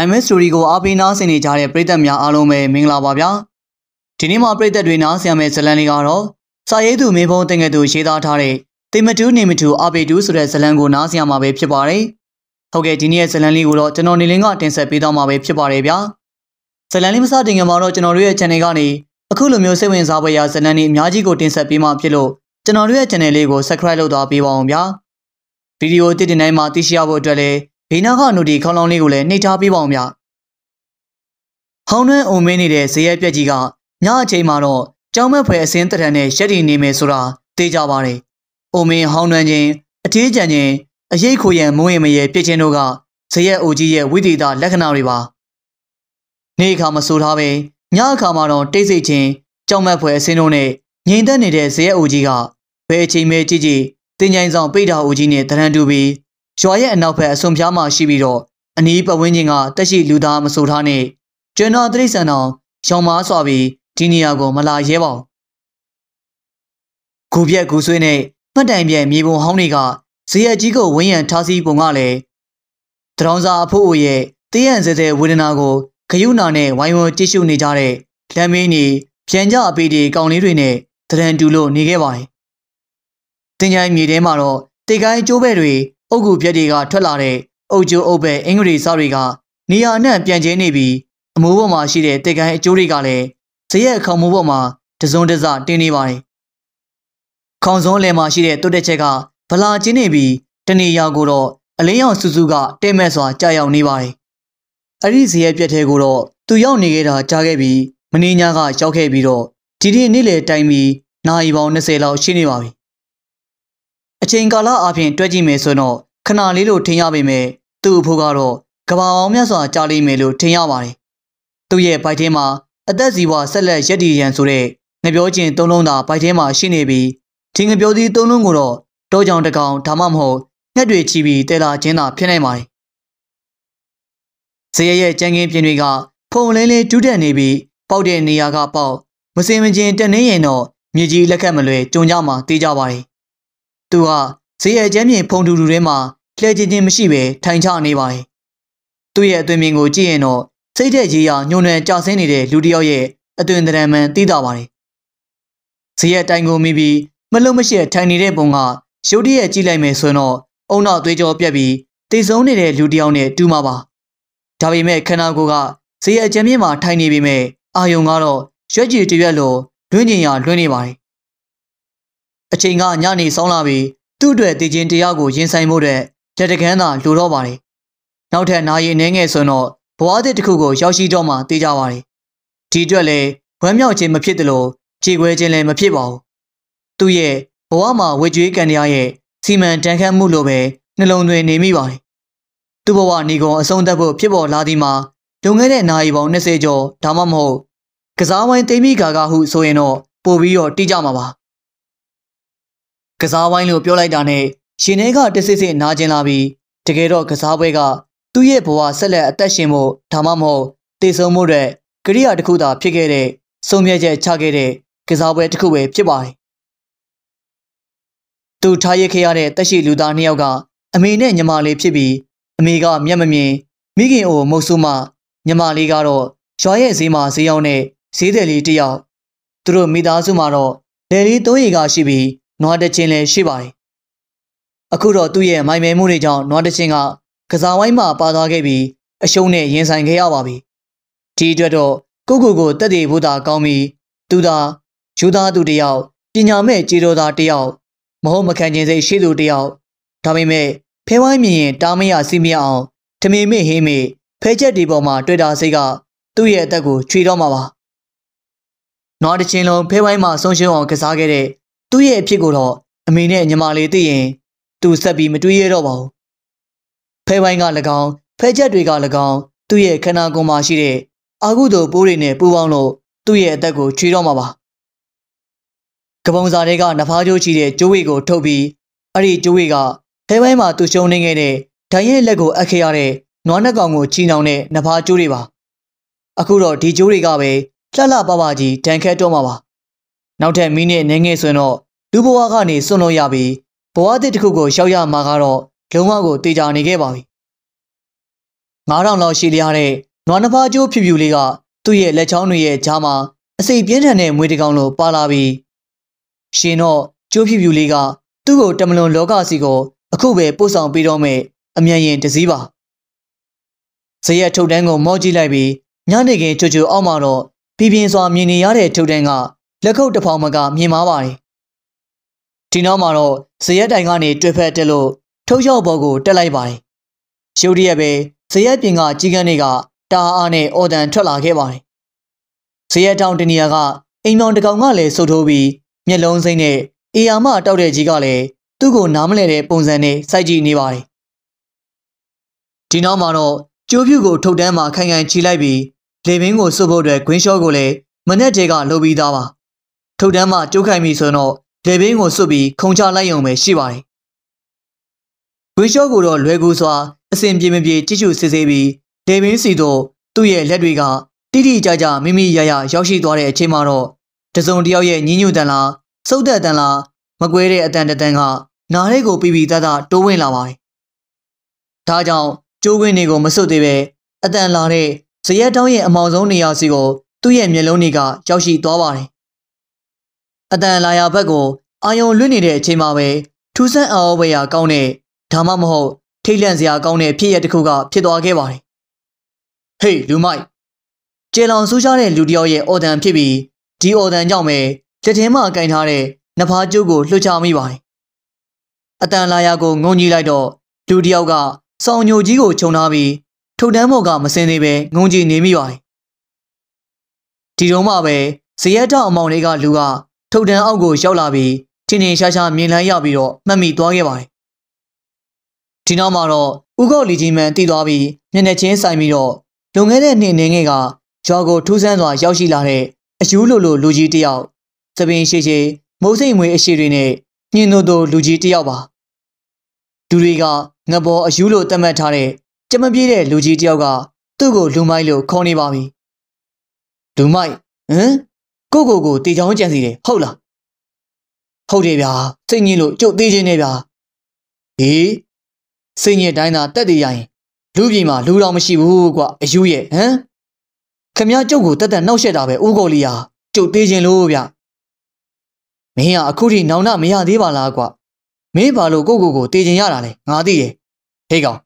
နိုင်မစ်စတိုရီကိုအားပေးနားဆင်နေကြတဲ့ပရိသတ်များအားလုံးပဲမင်္ဂလာပါဗျာဒီနေ့မှာပရိသတ်တွေနားဆင်ရမယ့်ဇလံလေးကတော့စာရေးသူမေဘုံတင်ကတူရေးသားထားတဲ့တေမတူးနေမတူအပေတူးဆိုတဲ့ဇလံကိုနားဆင်ရမှာပဲဖြစ်ပါတယ်ဟုတ်ကဲ့ဒီနေ့ရဲ့ဇလံလေးကိုတော့ကျွန်တော်နေလင်းကတင်ဆက်ပေးသွားမှာပဲဖြစ်ပါတယ်ဗျာဇလံလေးမစတင်ခင်မှာတော့ကျွန်တော်တို့ရဲ့ channel ကနေအခုလိုမျိုးစိတ်ဝင်စားဖွယ်ရာဇလံတွေအများကြီးကိုတင်ဆက်ပေးမှာဖြစ်လို့ကျွန်တော်တို့ရဲ့ channel လေးကို subscribe လုပ်သွားပေးပါအောင်ဗျာဗီဒီယိုတစ်တင်တိုင်းမှာသိရှိရဖို့အတွက်လည်းဘေးနားကနိုဒီခေါလောင်းလေးကိုလည်းနှိပ်ထားပေးပါအောင်ဗျဟောင်းနှန်းအုံမင်းနေတဲ့ဇေယျပြက်ကြီးကညအချိန်မှာတော့ကြောင်မက်ဖွယ်အစင်းတထန်နဲ့ရက်တည်နေမယ်ဆိုတာသိကြပါတယ်။အုံမင်းဟောင်းနှန်းချင်းအသေးချံချင်းအရေးခိုရန်မုံရင်မရဲ့ပြစ်ချင်းတို့ကဇေယျအိုကြီးရဲ့ဝိသေသလက္ခဏာတွေပါ။နေ့အခါမဆိုးထားပဲညအခါမှာတော့တိတ်ဆိတ်ချင်းကြောင်မက်ဖွယ်အစင်းတို့နဲ့ငြိမ်သက်နေတဲ့ဇေယျအိုကြီးကဘယ်အချိန်ပဲကြည့်ကြည့်တင်ကြိုင်ဆောင်ပိတ်တာအိုကြီးနဲ့တရန်တူပြီးရွာရဲ့အနောက်ဘက်အစွန်ပြားမှာရှိပြီးတော့အနီးပတ်ဝန်းကျင်ကတက်ရှိ လူသားမဆိုထားနဲ့ကျွန်တော်တိရစ္ဆာန်တော်ရောင်မားစွာပြီးဒီနေရာကိုမလာရဲပါဘူး။ဂူပြက်ဂူဆွေးနဲ့မှတ်တိုင်ပြက်မြေပုံဟောင်းတွေကဇေယျကြီးကိုဝန်းရံထားစီပုံကလည်းတရောင်းစာအဖို့အိုရဲ့တေးရန်စဲစဲဝေဒနာကိုခရုဏာနဲ့ဝိုင်းဝန်းကြည့်ရှုနေကြတဲ့လမ်းမင်းကြီးပြန်ကြအပေဒီကောင်လေးတွေနဲ့တရံတူလို့နေခဲ့ပါတယ်။တင်ချိုင်းမြေထဲမှာတော့တေကိုင်းကျိုးပဲ့တွေအုတ်ဂူပြက်တွေကထွက်လာတဲ့အုတ်ကျိုးအုတ်ပဲအင်္ဂရီစားတွေက နေရာနဲ့ပြန်ကျင်းနေပြီးအမိုးပေါ်မှာရှိတဲ့တက်ကန်အကျိုးတွေကလည်းဇရက်ခေါင်မိုးပေါ်မှာတစုံတစတင်းနေပါတယ်။ခေါင်စုံလဲမှာရှိတဲ့တုတ်တဲ့ချက်ကဗလာကျင်းနေပြီးတနေရာကိုတော့အလင်းရောင်စုစုကတဲ့မဲ့စွာကြာရောက်နေပါတယ်။အဲ့ဒီဇရက်ပြက်ထဲကိုတော့သူရောက်နေခဲ့တာကြားခဲ့ပြီးမင်းညာကရောက်ခဲ့ပြီးတော့ဒီဒီနေ့လေတိုင်ပြီးနာရီပေါင်း20လောက်ရှိနေပါပြီအချိန်ကာလအပြင်တွက်ကြည့်မယ်ဆိုတော့ခဏလေးလို့ထင်ရပေမဲ့သူ့အဖိုးကတော့ကဘာအောင်မြတ်စွာကြားလိမ့်မယ်လို့ထင်ရပါတယ်။သူ့ရဲ့ဘိုက်ထဲမှာအသက်ဇီဝဆက်လက်ရည်တည်ရန်ဆိုတဲ့ငပြောကျင်သုံးလုံးသာဘိုက်ထဲမှာရှိနေပြီးဒီငပြောသီးသုံးလုံးကိုတော့တောကြောင်တကောင်ဒါမှမဟုတ်ငှက်တွေချီပြီးတဲလာခြင်းသာဖြစ်နိုင်ပါတယ်။ဇေယရဲ့ကြံကင်းပြင်တွေကဖုံလင်းလေးတူးတက်နေပြီးပေါက်တဲ့နေရာကပေါက်မစင်မကျင်တနေရင်တော့မြေကြီးလက်ခတ်မလွဲကျုံကြမှာတေးကြပါတယ်သူဟာဈေးအကျမ်းပြင်ဖုန်တူတူထဲမှာလှည့်ချင်းချင်းမရှိပဲထိုင်ချနေပါတယ်။သူ့ရဲ့အသွင်မြင်ကိုကြည့်ရင်တော့စိတ်တဲ့ရေရညွန်နယ်ကြဆင်းနေတဲ့လူတစ်ယောက်ရဲ့အသွင်သဏ္ဍာန်မှန်သိတာပါတယ်။ဈေးရဲ့တိုင်ကိုမိပြီးမလုံမရှိထိုင်နေတဲ့ပုံကရုတ်တရက်ကြည့်လိုက်မယ်ဆိုရင်တော့အုံနောက်သွေးကြောပြက်ပြီးတိတ်ဆုံးနေတဲ့လူတစ်ယောက်နဲ့တူမှာပါ။ဒါပေမဲ့ခန္ဓာကိုယ်ကဈေးအကျမ်းပြင်မှာထိုင်နေပေမဲ့အာယုံကတော့ရွက်ကြည်တရွက်လိုလွင့်ကျင်ရလွင့်နေပါတယ်အချိန်ကညနေဆောင်းလာပြီးသူ့အတွက်တည်ခြင်းတရားကိုရင်ဆိုင်ဖို့အတွက်လက်တကန်းသာလိုတော့ပါတယ်။နောက်ထပ်နိုင်ရင်နှဲငယ်ဆိုတော့ဘဝတစ်တစ်ခုကိုရောက်ရှိတော့မှသိကြပါတယ်။ဒီအတွက်လည်းဝမ်းမြောက်ခြင်းမဖြစ်သလိုကြေခွဲခြင်းလည်းမဖြစ်ပါဘူး။သူ့ရဲ့ဘဝမှာဝေကျွေးကံတရားရဲ့စီမံတန်ခတ်မှုလိုပဲနှလုံးသွင်းနေမိပါတယ်။သူ့ဘဝနေကုန်အဆုံးသတ်ဖို့ဖြစ်ပေါ်လာသည်မှာလွန်ခဲ့တဲ့နာရီပေါင်း20ကျော်ဒါမှမဟုတ်ကစားဝိုင်းတိမ်မိကာကဟုဆိုရင်တော့ပို့ပြီးတော့တိကြမှာပါ။ကစားဝိုင်းလို့ပြောလိုက်တာနဲ့ရှင်ထဲကတဆစ်စစ်နာကျင်လာပြီးတကယ်တော့ကစားပွဲကသူ့ရဲ့ဘဝဆက်လက်အသက်ရှင်ဖို့ဒါမှမဟုတ်တည်ဆုံမှုတဲ့ကိရိယာတစ်ခုသာဖြစ်ခဲ့တဲ့ဆုံးဖြတ်ချက်ချခဲ့တဲ့ကစားပွဲတစ်ခုပဲဖြစ်ပါတယ်။သူထားရခဲ့ရတဲ့တက်ရှိလူသားနှစ်ယောက်ကအမေနဲ့ညီမလေးဖြစ်ပြီးအမေကမျက်မမြင်မိခင်အိုမုတ်ဆူမညီမလေးကတော့ရွာရဲ့ဈေးမှာဈေးရောက်တဲ့ဈေးတယ်လေးတယောက်သူတို့မိသားစုမှာတော့လယ်လေးသုံးရီကရှိပြီးနွားတချင်းလည်းရှိပါတယ်အခုတော့သူ့ရဲ့မိုင်မဲမှုတွေကြောင့်နွားတချင်းကကစားဝိုင်းမှာပါသွားခဲ့ပြီးအရှုံးနဲ့ရင်ဆိုင်ခဲ့ရပါပြီဒီအတွက်တော့ကိုကိုကိုတက်တည်ဖို့သာကောင်းပြီး သူသာယူသားသူတယောက်ပညာမဲ့ကြေတော်သားတယောက်မဟုတ်မခံခြင်းစိတ်ရှိသူတယောက်ဒါပေမဲ့ဖဲဝိုင်းမြင်ရင် တားမရစီမရအောင် ထမေမေဟေးမေဖဲချက်ဒီပေါ်မှာတွေ့တာစိတ်ကသူ့ရဲ့အသက်ကိုခြွေတော့မှာပါနွားတစ်ချင်းလုံးဖဲဝိုင်းမှာဆုံးရှုံးအောင်ကစားခဲ့တဲ့သူ့ရဲ့အဖြစ်ကိုတော့အမေနဲ့ညီမလေးသိရင် သူဆက်ပြီးမတွေးရတော့ပါဘူးဖဲပိုင်းက၎င်းဖဲချက်တွေက၎င်းသူ့ရဲ့ခန္ဓာကိုယ်မှာရှိတဲ့အာဟုသောပိုးတွေနဲ့ပူပေါင်းလို့သူ့ရဲ့အသက်ကိုချွေတော့မှာပါကပုံစာတွေကနဖားကျိုးချီတဲ့ကျိုးဝေကို ထုတ်ပြီးအဲ့ဒီကျိုးဝေက ဖဲပိုင်းမှာသူရှုံနေခဲ့တဲ့ဒိုင်ရဲ့လက်ကိုအပ်ခဲ့ရတဲ့နွားနှက်ကောင်ကိုချီနှောင်တဲ့နဖားကျိုးတွေပါအခုတော့ဒီကျိုးတွေကပဲလှလှပပကြီးတန်ခတ်တော့မှာပါနောက်ထပ်မိနစ်အနည်းငယ်ဆိုရင်တော့လူဘဝကနေစွန့်လို့ရပြီးဘဝအသစ်တစ်ခုကိုရောက်ရမှာကတော့လုံးဝကိုတေချာနေခဲ့ပါပြီ9000လောက်ရှိလျားတဲ့နွားနှစ်ဖားကျိုးဖြူဖြူလေးကသူ့ရဲ့လက်ချောင်းတွေရဲ့ကြားမှာအစိပ်ပြင်းထန်တဲ့မွေးတကောင်လိုပါလာပြီးရှင်တော့ကျိုးဖြူဖြူလေးကသူ့ကို တမလွန်လောကစီကို အခုပဲပို့ဆောင်ပေးတော့မယ်အမြန်ရင်တစည်းပါဇရက်ထုတ်တန်းကိုမော့ကြည့်လိုက်ပြီးညနေခင်းချွတ်ချွတ်အောက်မှာတော့ပြင်းပြင်းစွာမြင်နေရတဲ့ထုတ်တန်းကလက်ခုပ်တစ်ဖောင်မကမြင်မာပါတယ်ဒီနောက်မှာတော့ဇရက်တိုင်ကနေတွေ့ဖက်တက်လို့ထုတ်ရောက်ပေါ်ကိုတက်လိုက်ပါတယ်ရုတ်တရက်ပဲဇရက်ပြင်ကကြီးကန်းတွေကတာအားနဲ့အော်တန်ထွက်လာခဲ့ပါတယ်ဇရက်တောင်တနီယာကအိမ်မောင်တကောင်ကလည်းဆုတ်ထိုးပြီးမျက်လုံးစိမ့်နဲ့အေယာမတောက်တဲ့ကြီးကလည်းသူ့ကိုနားမလည်တဲ့ပုံစံနဲ့စိုက်ကြည့်နေပါတယ်ဒီနောက်မှာတော့ကျိုးပြူကိုထုတ်တန်းမှာခိုင်ခိုင်ချီလိုက်ပြီးလေပင်ကိုစုပ်ဖို့အတွက်ဂွင်းလျှောကိုလည်းမနဲ့တဲကလှုပ်ပြီးသားပါ။ထုတ်တန်းမှကြိုးခိုင်ပြီဆိုတော့လေပင်းကိုစွတ်ပြီးခုံချလိုက်ရုံပဲရှိပါတယ်ဝင်းရှော့ကိုတော့လွယ်ကူစွာအစဉ်ပြေမပြေကြည့်ရှုစစ်ဆေးပြီးလေပင်းစီတို့သူ့ရဲ့လက်တွေကတိတိကျကျမိမိရရရောက်ရှိသွားတဲ့အချိန်မှာတော့တစုံတယောက်ရဲ့ညင်းညူတန်လားစုတ်တက်တန်လားမကွဲတဲ့အတန်တန်က နားရဲကို ပြီးပြီးသားသားတိုးဝင်လာပါတယ်။ဒါကြောင့်ကျိုးဝင်းတွေကိုမစွတ်သေးပဲအတန်လာတဲ့ဇရက်တောင်းရဲ့အမောင်ဆုံးနေရာစီကိုသူ့ရဲ့မျက်လုံးတွေကရောက်ရှိသွားပါတယ်အတန်လာရာဘက်ကိုအာယုံလွင့်နေတဲ့အချိန်မှာပဲထူးဆန်းအော်ဝေရာကောင်းတဲ့ဒါမှမဟုတ် ထိတ်လန့်စရာကောင်းတဲ့ဖြစ်ရပ်တစ်ခုကဖြစ်သွားခဲ့ပါတယ်။ဟေးလူမိုက်ကျေလောင်ဆူးကြတဲ့လူတယောက်ရဲ့အော်တန်ဖြစ်ပြီးဒီအော်တန်ကြောင့်ပဲလက်ထဲမှာကင်ထားတဲ့နဖားကျိုးကိုလွှတ်ချမိပါတယ်။အတန်လာရာကိုငုံကြီးလိုက်တော့လူတယောက်ကစောင်ညိုကြီးကိုခြုံထားပြီးထုတ်တန်းမော်ကမစင်သေးပဲငုံကြီးနေမိပါတယ်။ဒီတော့မှပဲဇရက်တော်အမောင်လေးကလူကထုတ်တန်းအောက်ကိုရောက်လာပြီးထင်းထင်ရှားရှားမြင်လန်းရပြီးတော့မှတ်မိသွားခဲ့ပါတယ်။ဒီနောက်မှာတော့ဥက္ကောလီကြီးမန်တည်သွားပြီးမျက်နှာချင်းဆိုင်ပြီးတော့လွန်ခဲ့တဲ့နှစ်နေငယ်ကရွာကိုထူးဆန်းစွာ ရောက်ရှိလာတဲ့အယူးလိုလိုလူကြီးတယောက်သပင်ရှိရှိမိုးစိမ်မွေအရှိတွေနဲ့ညင်တို့တို့လူကြီးတယောက်ပါလူတွေကငဘောအယူးလိုတတ်မှတ်ထားတဲ့ကြမပြေးတဲ့လူကြီးတယောက်ကသူ့ကိုလူမိုက်လို့ခေါ်နေပါပြီလူမိုက်ဟမ်ကိုကိုကိုတေချောင်းကြံစီတယ်ဟုတ်လားဟုတ်တယ်ဗျာစိတ်ညစ်လို့ကြုတ်သေးခြင်းနဲ့ဗျာဟေးစိတ်ညစ်တိုင်းသာတက်တည်ရရင်လူပြည်မှာလူတော်မရှိဘူးကွာအယူရဲ့ဟမ်ခမည်းကျုပ်ကိုတက်တက်နှောက်ရက်တာပဲဦးကိုလီယာကြုတ်သေးခြင်းလို့ဗျမင်းကအခုထိနောင်နမရသေးပါလားကွာမင်းဘာလို့ကိုကိုကိုတေချင်ရတာလဲငါသိတယ်ဟေးကောင်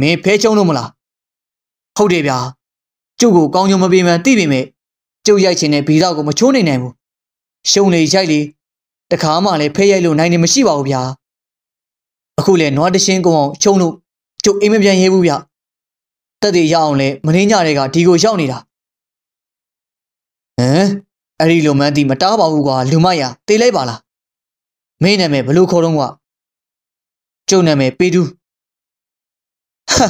မင်းဖဲချုံလို့မလားဟုတ်တယ်ဗျာကျုပ်ကိုကောင်းကျိုးမပေးမှသိပေမဲ့ကျုပ်ရိုက်ချင်တဲ့ဘီတော့ကိုမချိုးနိုင်နိုင်ဘူးရှုံလေရိုက်လေတခါမှလည်းဖဲရိုက်လို့နိုင်နေမရှိပါဘူးဗျာအခုလေနွားတရှင်းကောင်ချုံလို့ကျုပ်အိမ်မပြန်ရဲဘူးဗျတက်တည်ရအောင်လဲမင်းညတွေကဒီကိုရောက်နေတာဟမ်အဲ့ဒီလိုမှန်းတီမတားပါဘူးကွာလူမရတေးလိုက်ပါလားမင်းနာမည်ဘလို့ခေါ်တော့ကွာကျုပ်နာမည်ပေတူးဟာ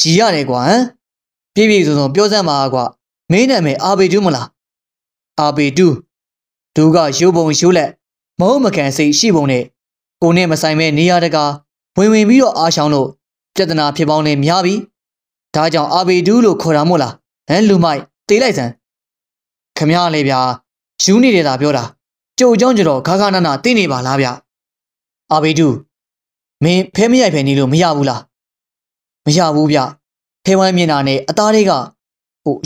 ရီရတယ်ကွာဟမ်ပြည့်ပြည့်စုံစုံပြောစမ်းပါကွာမင်းနာမည်အာဘေတုမလားအာဘေတုသူကရိုးပုံရိုးလက်မဟုတ်မကန်စိတ်ရှိပုံနဲ့ကိုနဲ့မဆိုင်မဲ့နေရာတကာဝင်ဝင်ပြီးတော့အားရှောင်းလို့ပြဿနာဖြစ်ပေါင်းနေများပြီဒါကြောင့်အာဘေတုလို့ခေါ်တာမို့လားဟမ်လူမိုက်တေးလိုက်စမ်းခမရလေဗျာယူနေတယ်သာပြောတာကြုံကြောင်းကြတော့ခါခါနာနာသိနေပါလားဗျအာဘေတုမင်းဖဲမရိုက်ဖဲနေလို့မရဘူးလားမရဘူးဗျဖဲဝိုင်းမြင်တာနဲ့အသားတွေက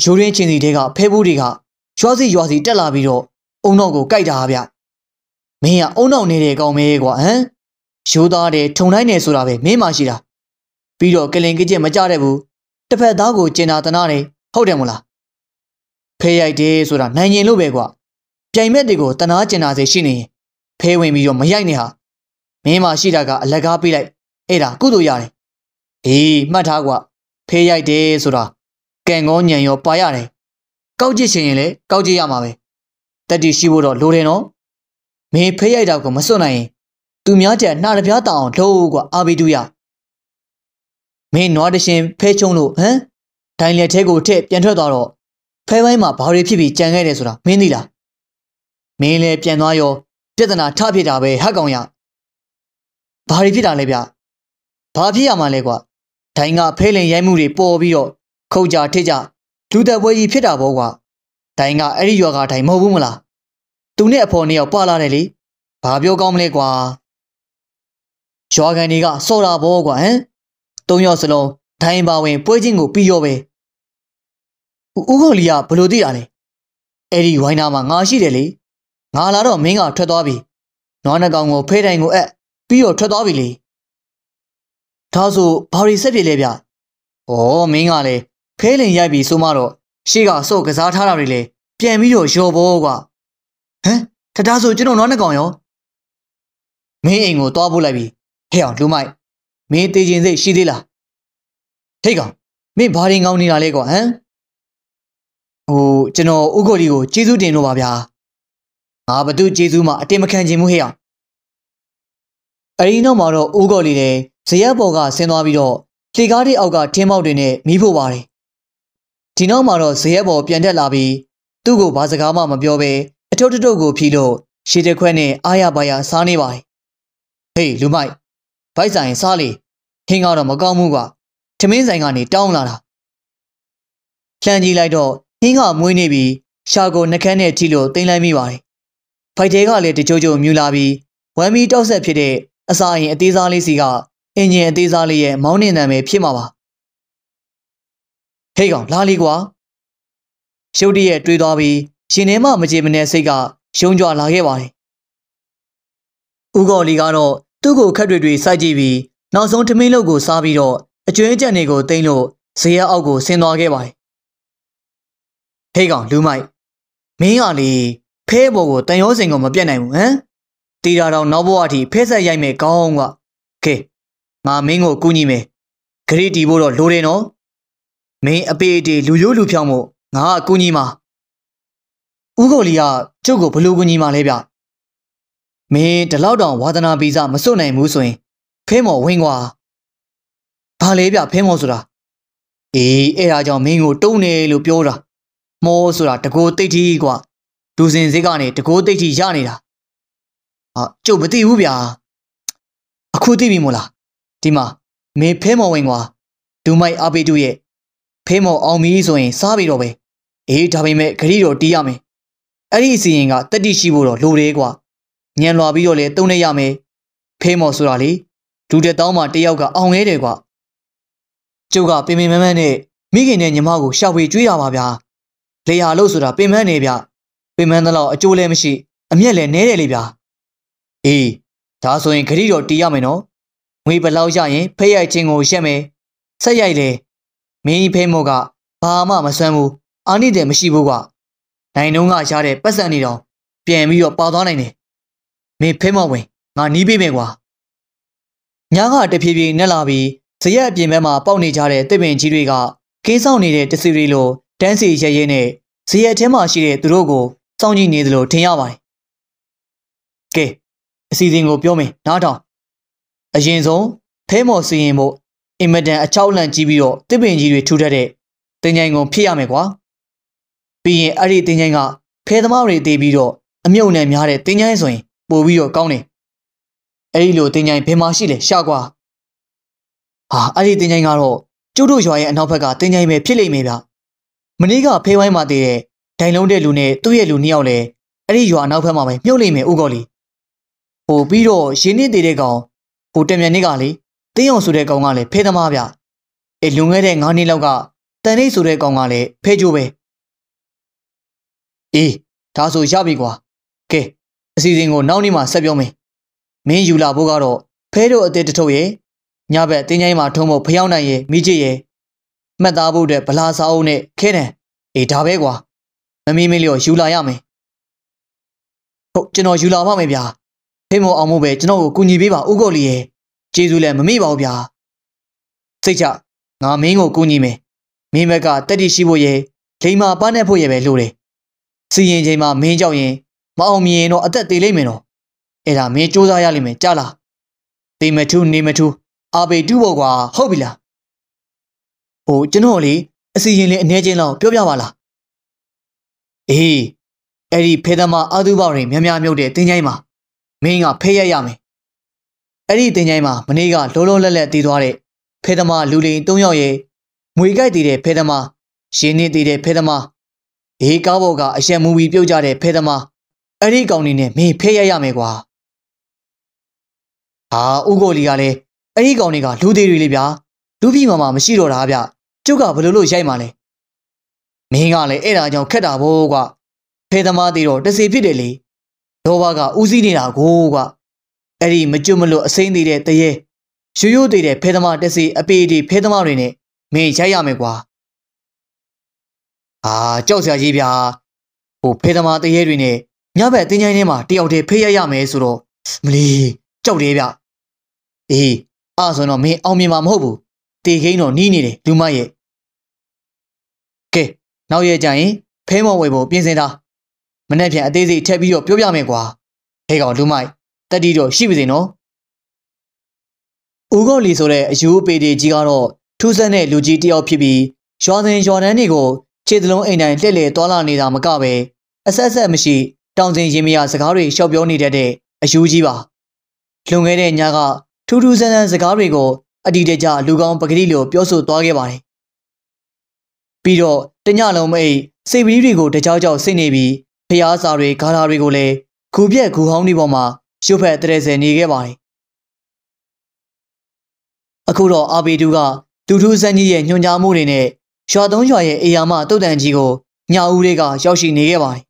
ဟိုရိုးရင်းချင်းစီတဲကဖဲဘူးတွေကရွာစီရွာစီတက်လာပြီးတော့အုံနောက်ကိုကြိုက်တာဗျမင်းကအုံနောက်နေတဲ့ကောင်မဲကွာဟမ်ရိုးသားတယ်ထုံတိုင်းတယ်ဆိုတာပဲမင်းမှရှိတာပြီးတော့ကလင်ကကြက်မကြတဲ့ဘူးတစ်ဖက်သားကိုကျင်နာတနာတယ်ဟုတ်တယ်မလားဖဲရိုက်တယ်ဆိုတာနိုင်ရင်လို့ပဲကွာပြိုင်မက်တွေကိုတနာကျင်နာစေရှိနေရင်ဖဲဝင်ပြီးတော့မရိုက်နဲ့ဟာမင်းမှရှိတာကအလကားပေးလိုက်အဲ့ဒါကုသိုလ်ရတယ်အေးမှတ်ထားကွာဖေးရိုက်တယ်ဆိုတာကံကောညံရောပါရတယ်ကောက်ကြည့်ရှင်ရင်လည်းကောက်ကြည့်ရမှာပဲတတိရှိဖို့တော့လိုတယ်နော်မင်းဖေးရိုက်တာကိုမစွန့်နိုင်ရင် သူများကြနှာတပြားတောင်လို့ကွာအာဘီတူရမင်းနွားတရှင်ဖဲချုံလို့ဟမ်ဒိုင်လက်ထဲကိုထည့်ပြန်ထွက်သွားတော့ဖဲပိုင်းမှာဘာတွေဖြစ်ပြီးကြံခဲ့တယ်ဆိုတာမင်းသိလားမင်းလည်းပြန်သွားရောပြဿနာထဖြစ်တာပဲဟက်ကောင်ရဘာတွေဖြစ်တာလဲဗျဘာဖြစ်ရမှာလဲကွာဒိုင်ကဖဲလင်ရိုက်မှုတွေပေါ်ပြီးတော့ခုတ်ကြထစ်ကြလူသက်ပွဲကြီးဖြစ်တာပေါ့ကွာဒိုင်ကအဲ့ဒီရွာကဒိုင်မဟုတ်ဘူးမလားသူနဲ့အဖေါ်နှစ်ယောက်ပွာလာတယ်လေဘာပြောကောင်းမလဲကွာရွာကန်တွေကစော်တာပေါ့ကွာဟမ်သုံးယောက်စလုံးဒိုင်ပါဝင်ပွဲချင်းကို ပြီးရောပဲဦးကောင်လီကဘလို့သိတာလဲအဲ့ဒီဝိုင်းနာမှာငါရှိတယ်လေငါလာတော့မင်းကထွက်သွားပြီနွားနှကောင်ကိုဖေးတိုင်ကိုအက်ပြီးတော့ထွက်သွားပြီလေဒါဆိုဘာတွေဆက်ပြေလဲဗျဩမင်းကလည်းခဲလင်ရိုက်ပြီးဆိုမှတော့ရှေ့ကစော့ကစားထားတာတွေလည်းပြန်ပြီးတော့ရော်ဘောကဟမ်ထထားဆိုကျွန်တော်နွားနှကောင်ရောမင်းအိမ်ကိုသွားပို့လိုက်ပြီဟဲ့အောင်လူမိုက်မင်းတေးချင်းစိတ်ရှိသေးလားထိတ်ကောင်မင်းဘာရင်ကောင်းနေတာလဲကွာဟမ်ဟိုကျွန်တော်ဥက္ကိုလီကိုကျေးဇူးတင်လို့ပါဗျာငါဘသူကျေးဇူးမှအတင်မခံချင်ဘူးဟဲ့အောင်အဲဒီနောက်မှာတော့ဥက္ကိုလီလည်းဇရက်ပေါ်ကဆင်းသွားပြီးတော့လေကားတွေအောက်ကထင်းမောက်တွေနဲ့မီးဖို့ပါတယ်ဒီနောက်မှာတော့ဇရက်ပေါ်ပြန်တက်လာပြီးသူ့ကိုဘာစကားမှမပြောဘဲအထုပ်ထုပ်ကို ဖြီးလို့ရှည်တခွက်နဲ့အားရပါရစားနေပါတယ်ဟေးလူမိုက်ဗိုက်ဆိုင်စားလေဟင်းကတော့မကောင်းဘူးကွာထမင်းဆိုင်ကနေတောင်းလာတာလှန်ကြည့်လိုက်တော့ဟင်းကမွေးနေပြီးရှာကိုနှကန်းနဲ့ထိလို့တင်လိုက်မိပါတယ်ဖိုက်တဲကလည်းတကြိုးကြိုးမြူလာပြီးဝမ်းမီတောက်ဆက်ဖြစ်တဲ့အစာရင် အသေးစားလေးစီကအင်ဂျင်အသေးစားလေးရဲ့မောင်းနှင်နံပဲဖြစ်မှာပါဟေးကောင်လာလီကွာရုတ်တရက်တွေးသွားပြီးရှင်ထဲမှမကြေမနက်စိတ်ကယုံကြွလာခဲ့ပါတယ်ဦးကော်လီကတော့သူ့ကိုခက်တွေတွေစိုက်ကြည့်ပြီးနောက်ဆုံးထမင်းလုပ်ကိုစားပြီးတော့အကျွဲကြံတွေကိုတိမ့်လို့ဇေယျအောက်ကိုဆင်းသွားခဲ့ပါတယ်ဟေးကောင်လူမိုက်မင်းကလေဖဲဘော်ကိုတန်ရောစင်ကိုမပြတ်နိုင်ဘူးဟမ်တီတာတော်နောက်ဘဝအထိဖဲဆက်ရိုက်မဲ့ကောင်းကကဲငါမင်းကိုကူညီမယ်ဂရီတီဖို့တော့လိုတယ်နော်မင်းအပေအတေလူရိုးလူဖြောင်းမို့ငါအကူညီမှာဦးကိုလီကကျုပ်ကိုဘလို့ကူညီမှာလဲဗျမင်းဒီလောက်တောင်ဝါသနာပီစာမစွတ်နိုင်ဘူးဆိုရင်ဖဲမော်ဝင်ကွာဘာလဲဗျဖဲမော်ဆိုတာအေးအဲ့ဒါကြောင့်မင်းကို တုံနေလို့ပြောတာမောဆိုတာတကိုတိတ်ကြီးကွာဒူစင်စိတ်ကနေတကိုတိတ်ကြီးရနေတာဟာကျုပ်မသိဘူးဗျာအခုသိပြီမို့လားဒီမှာမင်းဖဲမော်ဝင်ကွာဒူမိုက်အပေတူရဲ့ဖေးမော်အောင်ပြီဆိုရင်စားပြီးတော့ပဲအေးဒါပေမဲ့ဂရီတော့တီးရမယ်အဲ့ဒီအစီရင်ကတတိရှိဖို့တော့လိုသေးကွာညံလွာပြီးတော့လေတုံးနေရမယ်ဖေးမော်ဆိုတာလေဒူတဲ့တောင်းမှတယောက်ကအောင်ခဲ့တယ်ကွာကျုပ်ကပင်ပင်မမနဲ့မိခင်နဲ့ညီမကိုရှာဖွေကြွေးရပါဗျာလေယာလို့ဆိုတာပင်မနေဗျပင်မန်းတော့အကျိုးလည်းမရှိအမျက်လည်းနဲတယ်လေဗျာအေးဒါဆိုရင်ဂရီတော့တီးရမယ်နော်ငွေဘလောက်ရရင်ဖဲ့ရိုက်ခြင်းကိုရှက်မယ်ဆက်ရိုက်လေမင်းဖေးမော့ကဘာမှမစွမ်းဘူးအာနိတယ်မရှိဘူးကွာနိုင်နှုံးကရတဲ့ပတ်စံနေတော့ပြန်ပြီးတော့ပါသွားနိုင်တယ်မင်းဖေးမော့ဝင်ငါနီးပေးမယ်ကွာညာကတဖြည်းဖြည်းနဲ့လာပြီးဇရက်အပြင်ဘက်မှာပေါက်နေကြတဲ့တစ်ပင်ကြီးတွေကကင်းဆောင်နေတဲ့တစီတွေလိုတန်းစီရရဲနဲ့ဇရက်ထဲမှာရှိတဲ့သူတို့ကိုစောင့်ကြည့်နေသလိုထင်ရပါတယ်ကဲအစီအစဉ်ကိုပြောမင်းနားထောင်အရင်ဆုံးဖဲမော်စီရင်မို့အင်မတန်အချောက်လန့်ကြီးပြီးတော့တစ်ပင်ကြီးတွေထူထပ်တဲ့တင်ချိုင်ကုန်ဖြစ်ရမယ်ကွာပြီးရင်အဲ့ဒီတင်ချိုင်ကဖဲသမားတွေတေးပြီးတော့အမြုပ်နဲ့များတဲ့တင်ချိုင်ဆိုရင်ပို့ပြီးတော့ကောင်းတယ်အဲ့ဒီလိုတင်ချိုင်ဘယ်မှာရှိလဲရှာကွာဟာအဲ့ဒီတင်ချိုင်ကတော့ကျုပ်တို့ရွာရဲ့အနောက်ဘက်ကတင်ချိုင်ပဲဖြစ်လိမ့်မယ်ဗျမနေ့ကဖဲဝိုင်းမှာတည်တဲ့ဒိုင်လုံးတဲ့လူနဲ့သူ့ရဲ့လူနှစ်ယောက်လည်းအဲ့ဒီရွာအနောက်ဘက်မှာပဲမြုပ်လိမ့်မယ်ဥကောလီဟိုပြီးတော့ရင်းနှီးတည်တဲ့ကောင်ဟိုတံမြန်နစ်ကလေတင်းအောင်ဆိုတဲ့ကောင်ကလည်းဖဲသမားဗျအေးလွန်ခဲ့တဲ့9နှစ်လောက်ကတန်လေးဆိုတဲ့ကောင်ကလည်းဖဲကြိုးပဲအေးဒါဆိုရပြီကွာကဲအစီအစဉ်ကိုနောက်နေ့မှဆက်ပြောမယ်မင်းယူလာဖို့ကတော့ဖဲတို့အသေးတထုပ်ရဲ့ညဘက်တင်းချိုင်းမှာထုံးဖို့ဖျောင်းနိုင်ရဲ့မိကျစ်ရဲ့မှတ်သားဖို့အတွက်ဗလာစာအုပ်နဲ့ခဲတယ်အေးဒါပဲကွာမမီးမလျော်ယူလာရမယ်ဟုတ်ကျွန်တော်ယူလာပါမယ်ဗျာဖေမောအောင်မို့ပဲကျွန်တော်ကိုကူညီပေးပါဥက္ကိုလီရဲ့ကျေးဇူးလည်းမမိပါဘူးဗျာစိတ်ချငါမင်းကိုကူညီမယ်မင်းဘက်ကတက်တိရှိဖို့ရဲ့လိမ္မာပန်းနဲ့ဖို့ရဲ့ပဲလိုတယ်စီရင်ချိန်မှာမင်းကြောက်ရင်မအောင်မြင်တော့အသက်သေးလိမ့်မယ်နော်အဲ့ဒါမင်းစူးစမ်းရလိမ့်မယ်ကြားလားတေမထူးနေမထူးအာပေတူဘောကွာဟုတ်ပြီလားဟိုကျွန်တော်လေအစီရင်လေးအ ਨੇ ချင်းလောက်ပြောပြပါလားအေးအဲ့ဒီဖေသမာအာသူဘောင်တွေများများမြုပ်တဲ့တင်းချိုင်းမှာမင်းကဖေးရရမယ်အဲ့ဒီတင်ချိုင်းမှာမနေ့ကလောလောလတ်လတ်တည်သွားတဲ့ဖဲသမားလူလိန်၃ယောက်ရဲ့မွေကြိုက်တည်တဲ့ဖဲသမားရင်းနေတည်တဲ့ဖဲသမားဒေးကားပေါ်ကအရက်မူပြီးပြုတ်ကြတဲ့ဖဲသမားအဲ့ဒီကောင်နေနဲ့မင်းဖဲရရမယ်ကွာဟာဥကိုလီကလည်းအဲ့ဒီကောင်တွေကလူသေးတွေလေဗျာလူပြီမှမှမရှိတော့တာဗျကျုပ်ကဘလို့လို့ရိုက်မှလဲမင်းကလည်းအဲ့ဒါကြောင့်ခက်တာဘောကွာဖဲသမားသေးတော့တစေဖြစ်တယ်လေဒေါ်ဘာကဦးစီးနေတာကိုကွာအဲ့ဒီမကျွမလို့အစိမ့်သေးတဲ့တရေရိုးရိုးသေးတဲ့ဖဲသမားတက်စီအပေဒီဖဲသမားတွေနဲ့မင်းရိုက်ရမယ်ကွာအာကြောက်စရာကြီးဗျာဟိုဖဲသမားတရေတွေနဲ့ညဘက်တင်းချိုင်းထဲမှာတယောက်တည်းဖေးရရမယ်ဆိုတော့မလီကြောက်တယ်ဗျအေးအဲ့ဆိုတော့မင်းအောင်မြင်မှာမဟုတ်ဘူးတေခိန်းတော့နီးနေတယ်လူမရဲ့ကဲနောက်ရကြရင်ဖဲမော်ဝေဖို့ပြင်ဆင်တာမနေ့ပြန်အသေးစိတ်ထက်ပြီးတော့ပြောပြမယ်ကွာဟဲ့ကောင်လူမိုက်တတိတော့ရှိပါစေနော်ဦးကောက်လီဆိုတဲ့အယူအပေတွေကြီးကတော့ထူးဆန်းတဲ့လူကြီးတယောက်ဖြစ်ပြီးရွာစဉ်ရွာတန်းတွေကိုခြေသလုံးအိမ်တိုင်းလှည့်လည်သွားလာနေတာမကပဲအဆက်ဆက်မရှိ တောင်စဉ်ရင်မရစကားတွေရှော့ပြောနေတတ်တဲ့အယူကြီးပါလွန်ခဲ့တဲ့ညကထူးထူးဆန်းဆန်းစကားတွေကိုအတီတကျလူကောင်းပကတိလိုပြောဆိုသွားခဲ့ပါတယ်ပြီးတော့တညလုံးမအိတ်စိတ်ပီးတွေကိုတကြောက်ကြောက်စိတ်နေပြီးဖျားစာတွေဂါထာတွေကိုလည်းဂူပြက်ဂူဟောင်းဒီပေါ်မှာရုပ်ဖက်တရေစဲနေခဲ့ပါတယ်။အခုတော့အာပေတူကတူထူးစန်းကြီးရဲ့ညွှန်ကြားမှုတွေနဲ့ရွာသုံးရွာရဲ့အေယာမတုတ်တန်ကြီးကိုညဦးတွေက ရောက်ရှိနေခဲ့ပါတယ်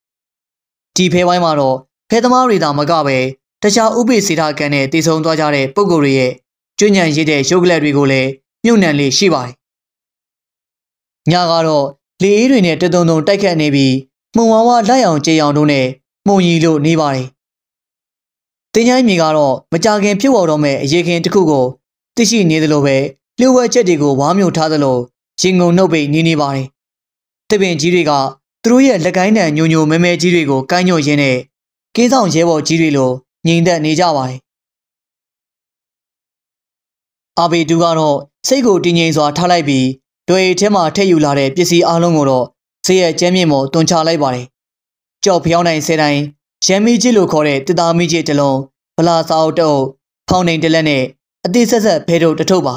။ဒီဖဲပိုင်းမှာတော့ဖဲသမားတွေသာမကပဲတခြားဥပိစေတာကံနဲ့တည်ဆုံသွားကြတဲ့ပုံကိုယ်တွေရဲ့ကျွညံရစ်တဲ့ရုပ်ကလပ်တွေကိုလည်းမြုပ်နှံလေးရှိပါတယ်။ညကတော့လေအေးတွေနဲ့တတုံတုံတိုက်ခတ်နေပြီးမှုံဝါဝလက်ရောင်ကြေရောင်တို့နဲ့မှုံရီလို့နေပါတယ်တင်းချိုင်းမြေကတော့မကြခင်ဖြစ်ပေါ်တော့မဲ့အရေးခင်တစ်ခုကိုသိရှိနေသလိုပဲလျှို့ဝှက်ချက်တွေကိုဝါမျိုးထားသလိုရင်ငုံနှုတ်ပိနေနေပါတယ်။တပင်ကြီးတွေကသူတို့ရဲ့လက်ကိုင်းတန်ညိုညိုမဲမဲကြီးတွေကိုကိုင်းညွှတ်ရင်းနဲ့ကင်းဆောင်ရဲဘော်ကြီးတွေလိုငြိမ်သက်နေကြပါတယ်။အာဘေတူကတော့စိတ်ကိုတည်ငြိမ်စွာထားလိုက်ပြီးတွေ့ထဲမှာထည့်ယူလာတဲ့ပစ္စည်းအလုံးကိုတော့ဈေးရဲ့ကျမ်းမြင့်ပေါ်တွန်ချလိုက်ပါတယ်။ကြောက်ဖျောင်းနိုင်ဆဲတိုင်းရံမီကြီးလို့ခေါ်တဲ့တစ်သားမီကြီးတစ်လုံးဗလာစာအုပ်တုပ်ဖောင်နေတလက်နဲ့အသေးဆက်ဆက်ဘဲတို့တထုပ်ပါ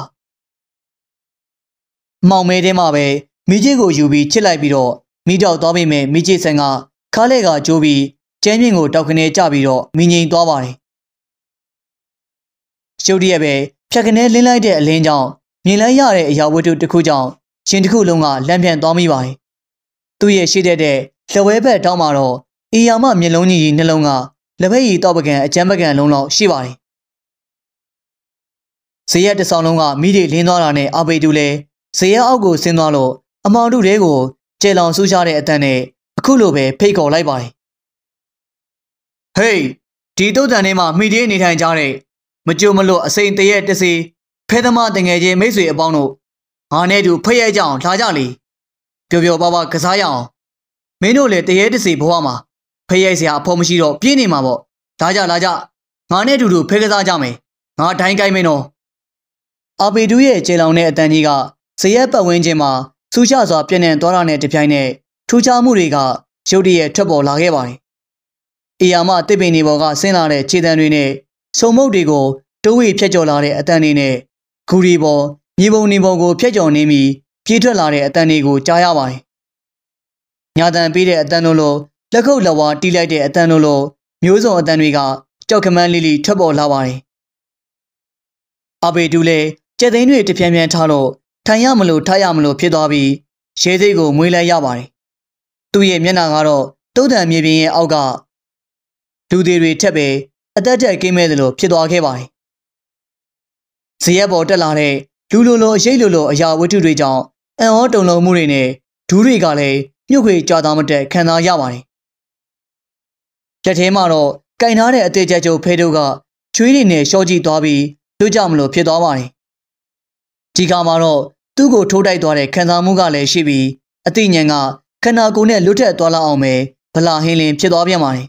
မောင်မဲတဲမှာပဲမီကြီးကိုယူပြီးချစ်လိုက်ပြီးတော့မိတော့သွားပြီမဲ့မိကြီးဆန်ကခါလဲကကြိုးပြီးကျမ်းမြင့်ကို တောက်ခနေကြပြီးတော့မိငိန်သွားပါတယ်ရုတ်တရက်ပဲဖြတ်ခနဲလင်းလိုက်တဲ့အလင်းကြောင့်မြင်လိုက်ရတဲ့အရာဝတ္ထုတစ်ခုကြောင့်ရှင်တစ်ခုလုံးကလမ်းပြန်သွားမိပါတယ်သူ့ရဲ့ရှိတဲ့တဲ့လဝဲဘက်တောင်းမှာတော့။အီယာမမျက်လုံးကြီးနှလုံးကလက်ဖက်ရည်တောက်ပကံအကြမ်းပကံလုံးလောက်ရှိပါတယ်။ဇေယျတစ်ဆောင်လုံးကမိတွေလင်းသွားတာနဲ့အာပေတူလည်းဇေယျအောက်ကိုဆင်းသွားလို့အမောင်တို့တဲကိုကျေလောင်ဆူးရှားတဲ့အတန်နဲ့အခုလိုပဲဖိတ်ခေါ်လိုက်ပါတယ်။ဟေးဒီတုတ်တန်ထဲမှာမိတွေနေထိုင်ကြတဲ့မကြုံမလို့အစိမ့်တရက်တစီဖဲသမားတငယ်ချင်းမိတ်ဆွေအပေါင်းတို့ငါနဲ့တူဖျက်ရကြအောင်လာကြလေပျော်ပျော်ပါပါကစားရအောင်မင်းတို့လည်းတရေတစီဘဝမှာဖရိုက်စရာအဖို့မရှိတော့ပြင်းနေမှာပေါ့ဒါကြလာကြငါနဲ့အတူတူဖဲကစားကြမယ်ငါတိုင်းကိုင်းမယ်နော်အာပေတူးရဲ့ခြေလောင်တဲ့အတန်းကြီးကဇရက်ပတ်ဝန်းကျင်မှာစူးချစွာပြင်းနေသွားတာနဲ့တပြိုင်နက်ထူးခြားမှုတွေကရုတ်တရက်ထွက်ပေါ်လာခဲ့ပါတယ်။အေယာမတစ်ပင်တွေပေါ်ကဆင်းလာတဲ့ခြေတံတွေနဲ့စုံမုတ်တွေကိုတိုးဝေဖြတ်ကျော်လာတဲ့အတန်တွေနဲ့ဂူတွေပေါ်မြေပုံနေပေါ်ကို ဖြတ်ကျော်နေပြီးပြေးထွက်လာတဲ့အတန်တွေကိုကြားရပါတယ်။ညာတန်ပြီးတဲ့အတန်တို့လိုလက်ခုပ်လက်ဝါးတီးလိုက်တဲ့အတန်တို့လိုမျိုးစုံအတန်တွေကကြောက်ခမန်းလေးလေးထွက်ပေါ်လာပါတယ်။အဘေတူလည်းကြက်သိန်းတွေတပြန်ပြန်ထားလို့ထိုင်ရမလို့ထားရမလို့ဖြစ်သွားပြီးရဲစိတ်ကိုမွေးလိုက်ရပါတယ်။သူ့ရဲ့မျက်နှာကတော့တုတ်တံမြေပြင်ရဲ့အောက်ကလူသေးတွေထက်ပဲအသက်တက်ကင်းမဲ့တယ်လို့ဖြစ်သွားခဲ့ပါတယ်။ဇရက်ပေါ်တက်လာတဲ့လူလိုလိုအရေးလိုလိုအရာဝတ္ထုတွေကြောင့်အံ့ဩတုန်လှုပ်မှုတွေနဲ့ဒူးတွေကလည်းမြုပ်ခွေ ကြွားသားမတက်ခံစားရပါတယ်ချက်ထဲမှာတော့ကင်ထားတဲ့အသေးချက်ချုပ်ဖေတို့ကချွေးတွေနဲ့ရှော့ကြည့်သွားပြီးတို့ကြမလို့ဖြစ်သွားပါတယ်ဒီကမှာတော့သူ့ကိုထိုးတိုက်သွားတဲ့ခံစားမှုကလည်းရှိပြီးအသိဉာဏ်ကခန္ဓာကိုယ်နဲ့လွတ်ထက်သွားလောက်အောင်ပဲဗလာဟင်းလင်းဖြစ်သွားပြန်ပါတယ်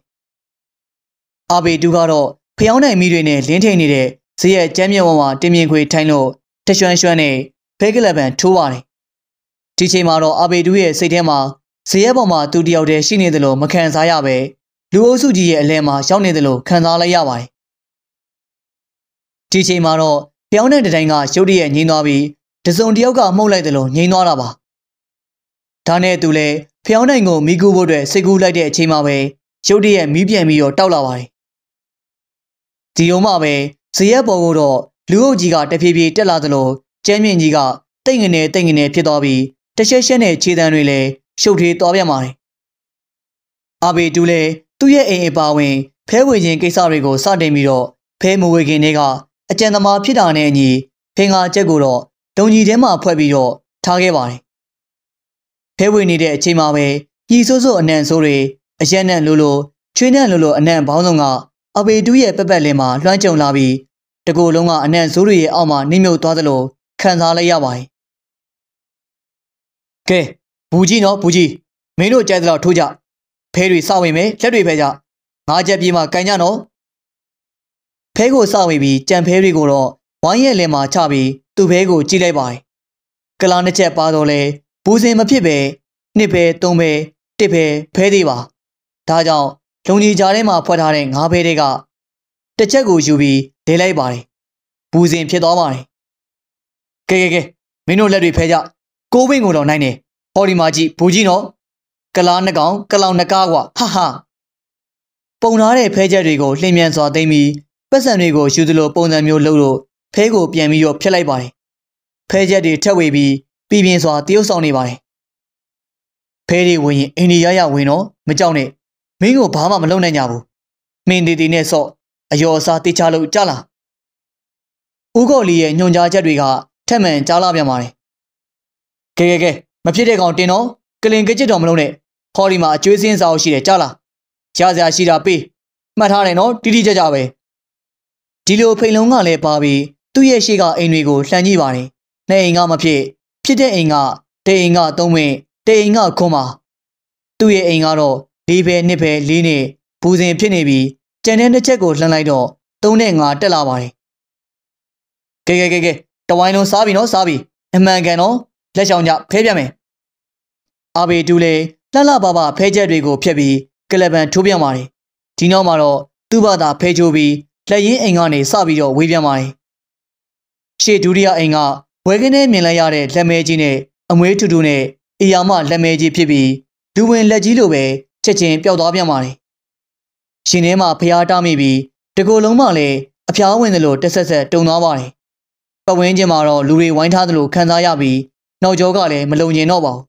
အာဘေတူကတော့ဖျောင်းနိုင်မိတွေနဲ့လင်းထိန်နေတဲ့ဇရဲ့ကျမ်းမြေဝဝတင်မြင်ခွေထိုင်းလို့တရွှန်းရွှန်းနဲ့ဖဲကလပန်ထိုးပါတယ်ဒီချိန်မှာတော့အာဘေတူရဲ့စိတ်ထဲမှာဇရဲ့ပေါ်မှာသူတယောက်တည်းရှိနေတယ်လို့မခံစားရပဲလူအုပ်စုကြီးရဲ့အလဲမှာရောက်နေတယ်လို့ခံစားလိုက်ရပါတယ်။ဒီချိန်မှာတော့ပြောင်းတဲ့တတိုင်းကရုတ်တရက်ငြိမ်းသွားပြီးတစုံတယောက်ကမှုတ်လိုက်တယ်လို့ငြိမ်းသွားတာပါ။ဒါနဲ့သူလည်းဖျောင်းနိုင်ကိုမိကူဖို့အတွက်စိတ်ကူးလိုက်တဲ့အချိန်မှာပဲရုတ်တရက်မီးပြန်ပြီးတော့တောက်လာပါတယ်။ဒီုံမှာပဲဇရက်ပေါ်ကိုတော့လူအုပ်ကြီးကတဖြည်းဖြည်းတက်လာသလိုကျဲမြင့်ကြီးကတိတ်ငနေတိတ်ငနေဖြစ်သွားပြီးတရှက်ရှက်နဲ့ခြေတံတွေလည်းရှုပ်ထွေးသွားပြန်ပါတယ်။အာဘေတူလည်းသူ့ရဲ့အိမ်အပါဝင် ဖဲဝင်ခြင်းကိစ္စတွေကိုစတင်ပြီးတော့ဖဲမဝေခင်တွေကအကြံသမားဖြစ်တာနဲ့အညီဖင်္ဂါချက်ကိုတော့ဒုံကြီးထဲမှာဖွဲ့ပြီးတော့ထားခဲ့ပါတယ်။ဖဲဝင်နေတဲ့အချိန်မှာပဲပြည်ဆိုးဆိုးအနံ့ဆိုးတွေအရက်နဲ့လိုလိုချွေးနဲ့လိုလိုအနံ့ပေါင်းစုံက အပေတူးရဲ့ပက်ပက်လင်းမှာလွှမ်းကြုံလာပြီးတကူလုံးကအနံ့ဆိုးတွေရဲ့အောက်မှာနှိမ့်မြုပ်သွားသလိုခံစားလိုက်ရပါတယ်။ကဲဘူကြီးနော်ဘူကြီးမင်းတို့ကြိုက်သလောက်ထိုးကြဖဲတွေစဝင်မယ်လက်တွေဖဲကြငါးချက်ပြေးမှကန်ကြနော်ဖဲကိုစဝင်ပြီးကြံဖဲတွေကိုတော့ဝိုင်းရဲ့လင်မှာချပြီး သူ့ဖဲကို ကြည့်လိုက်ပါတယ်ကလာနှစ်ချက်ပါတော့လဲဘူးစင်မဖြစ်ပဲနှစ်ဖဲသုံးဖဲတစ်ဖဲဖဲသေးပါဒါကြောင့်လုံကြီးကြားထဲမှာဖွက်ထားတဲ့ငါးဖဲတွေကတစ်ချက်ကိုယူပြီးလဲလိုက်ပါတယ်ဘူးစင်ဖြစ်သွားပါတယ်ကဲကဲကဲမင်းတို့လက်တွေဖဲကြကိုဝင်းကိုတော့နိုင်နေဟော်ဒီမာကြီးဘူကြီးနော်ကလားနှကောင် ကလောင်နှကားကွာဟာဟာပုံထားတဲ့ဖဲချက်တွေကိုလှင်မြန်စွာသိမ်းပြီးပတ်စံတွေကိုယူသလိုပုံစံမျိုးလုပ်လို့ဖဲကိုပြန်ပြီးတော့ဖျက်လိုက်ပါတယ်ဖဲချက်တွေထက်ဝေပြီးပြည်ပြင်းစွာတရုပ်ဆောင်နေပါတယ်ဖဲတွေဝင်ရင်အိန္ဒိယရဝင်တော့မကြောက်နဲ့မင်းကိုဘာမှမလုပ်နိုင်ကြဘူးမင်းဒီဒီနဲ့ဆော့အယောအစားတေချလို့ကြလားဦးကော်လီရဲ့ညွန်ကြားချက်တွေကထက်မှန်ကြားလာပြန်ပါတယ်ကဲကဲကဲမဖြစ်တဲ့ကောင်တင်တော့ကလင်ကကြစ်တော်မလုံးနဲ့ဟောဒီမှာအကျွေးစင်းစာအုပ်ရှိတယ်ကြားလားရစရာရှိတာပေးမှတ်ထားတယ်နော်တိတိကျကျပဲဒီလိုဖိန်လုံးကလည်းပါပြီးသူ့ရဲ့ရှိကအိမ်တွေကိုလှမ်းကြည့်ပါတယ်နေအိမ်ကမဖြစ်ဖြစ်တဲ့အိမ်ကတအိမ်ကသုံးဝင်းတအိမ်ကခွန်းပါသူ့ရဲ့အိမ်ကတော့လေးပဲနှစ်ပဲလေးနှစ်ဘူစင်ဖြစ်နေပြီးကြံတဲ့တစ်ချက်ကိုလှမ်းလိုက်တော့သုံးနဲ့ငါတက်လာပါတယ်ကဲကဲကဲကဲတဝိုင်းလုံးစားပြီနော်စားပြီအမှန်ကန်နော်လက်ချောင်းကြဖဲပြမယ်အာဘေတူလည်းလှလှပပဖဲချက်တွေကိုဖျက်ပြီးကလပန်ထိုးပြန်ပါတယ်ဒီနောက်မှာတော့သူ့ဘာသာဖဲချိုးပြီးလက်ရင်းအိမ်ကနေစပြီးတော့ဝေးပြန်ပါတယ်ရှေ့ဒုတိယအိမ်ကဝဲကင်းနဲ့မြင်လိုက်ရတဲ့လက်မဲကြီးနဲ့အမွေးထူထူနဲ့အီယာမလက်မဲကြီးဖြစ်ပြီးလူဝင်လက်ကြီးလိုပဲချက်ချင်းပျောက်သွားပြန်ပါတယ်ရှင်ထဲမှာဖျားတားမိပြီးတကိုယ်လုံးမှလည်းအဖျားဝင်သလိုတက်ဆက်ဆက်တုံသွားပါတယ်ပဝင်းချင်းမှာတော့လူတွေဝိုင်းထားသလိုခံစားရပြီးနောက်ကျောကလည်းမလုံငင်တော့ပါဘူး